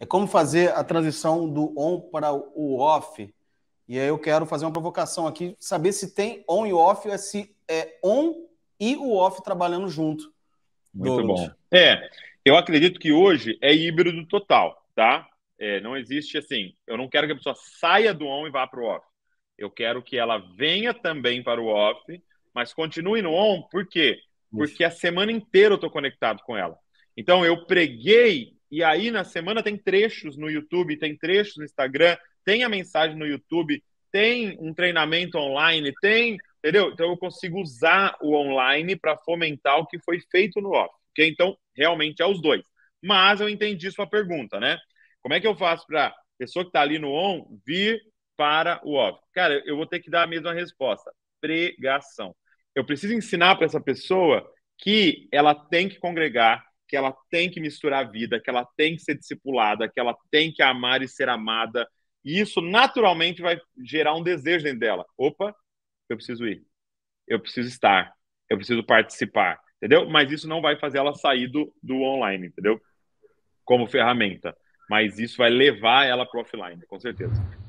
É como fazer a transição do on para o off. E aí eu quero fazer uma provocação aqui, saber se tem on e off, ou é se é on e o off trabalhando junto. Muito Douglas. bom. É, eu acredito que hoje é híbrido total, tá? É, não existe assim, eu não quero que a pessoa saia do on e vá para o off. Eu quero que ela venha também para o off, mas continue no on, por quê? Porque a semana inteira eu estou conectado com ela. Então, eu preguei e aí, na semana, tem trechos no YouTube, tem trechos no Instagram, tem a mensagem no YouTube, tem um treinamento online, tem. Entendeu? Então, eu consigo usar o online para fomentar o que foi feito no off. Okay? Então, realmente é os dois. Mas eu entendi sua pergunta, né? Como é que eu faço para pessoa que está ali no on vir para o off? Cara, eu vou ter que dar a mesma resposta: pregação. Eu preciso ensinar para essa pessoa que ela tem que congregar, que ela tem que misturar a vida, que ela tem que ser discipulada, que ela tem que amar e ser amada. E isso naturalmente vai gerar um desejo dentro dela. Opa, eu preciso ir. Eu preciso estar. Eu preciso participar. Entendeu? Mas isso não vai fazer ela sair do, do online, entendeu? Como ferramenta. Mas isso vai levar ela para o offline, com certeza.